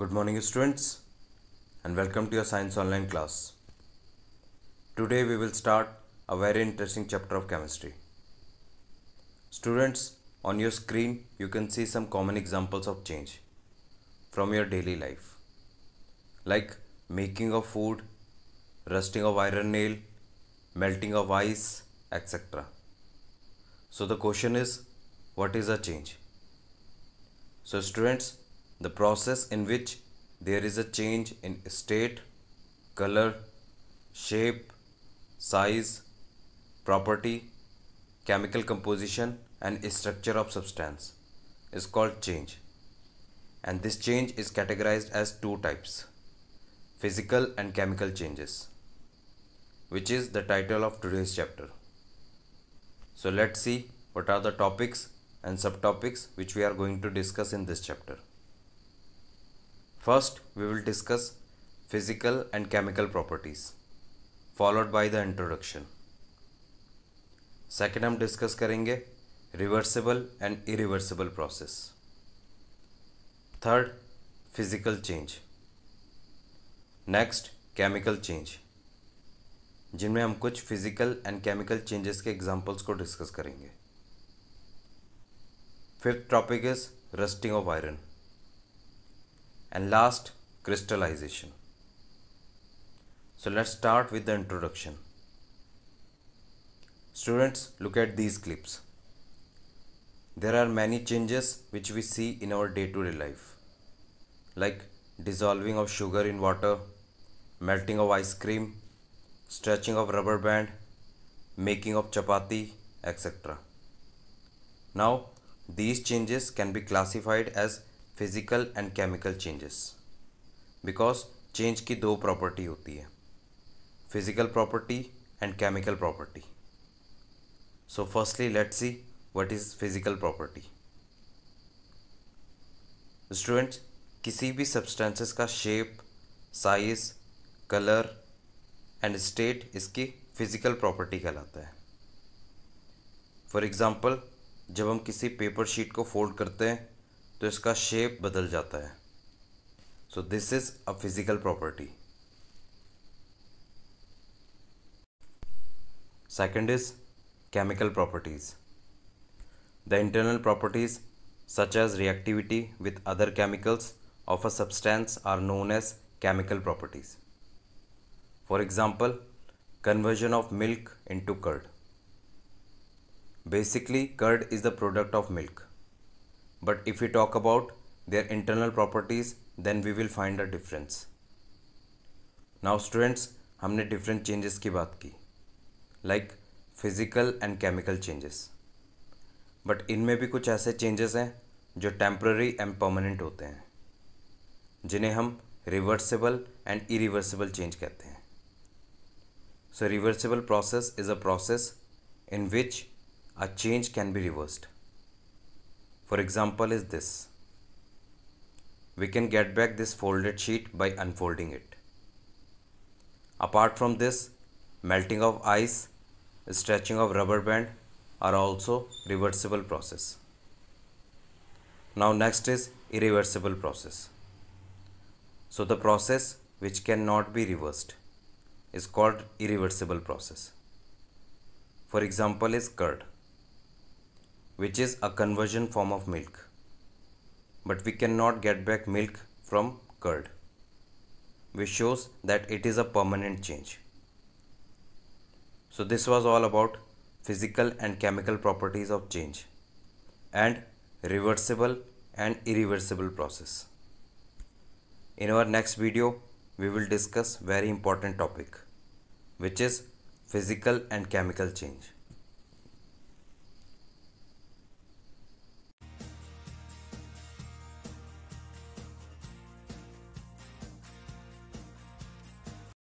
Good morning students and welcome to your science online class. Today we will start a very interesting chapter of chemistry. Students on your screen you can see some common examples of change from your daily life like making of food, rusting of iron nail, melting of ice, etc. So the question is what is a change? So students the process in which there is a change in state, color, shape, size, property, chemical composition and structure of substance is called change and this change is categorized as two types physical and chemical changes which is the title of today's chapter so let's see what are the topics and subtopics which we are going to discuss in this chapter. First, we will discuss physical and chemical properties, followed by the introduction. Second, हम discuss करेंगे reversible and irreversible process. Third, physical change. Next, chemical change. जिनमें हम कुछ physical and chemical changes के examples को discuss करेंगे fifth topic is rusting of iron and last crystallization so let's start with the introduction Students, look at these clips. There are many changes which we see in our day to -day life, like dissolving of sugar in water, melting of ice cream stretching of rubber band making of chapati etcetera now these changes can be classified as physical and chemical changes because change की दो property होती है physical property and chemical property so firstly let see what is physical property students किसी भी substances का shape size colour and state इसकी physical property कहलाता है फॉर एग्जाम्पल जब हम किसी पेपर शीट को फोल्ड करते हैं तो इसका शेप बदल जाता है so this is a physical property second is chemical properties the internal properties such as reactivity with other chemicals of a substance are known as chemical properties for example conversion of milk into curd basically curd is the product of milk but if you talk about their internal properties then we will find a difference now students हमने different changes की बात की like physical and chemical changes but इनमें भी कुछ ऐसे changes हैं जो टेम्पररी एंड परमानेंट होते हैं जिन्हें हम रिवर्सिबल एंड इरिवर्सिबल चेंज कहते हैं So reversible process is a process in which a change can be reversed. For example is this. We can get back this folded sheet by unfolding it. Apart from this, melting of ice, stretching of rubber band are also reversible process. Now next is irreversible process. So the process which cannot be reversed is called irreversible process. For example is curd, which is a conversion form of milk. But we cannot get back milk from curd, which shows that it is a permanent change. So this was all about physical and chemical properties of change and reversible and irreversible process. In our next video, we will discuss very important topic which is physical and chemical change.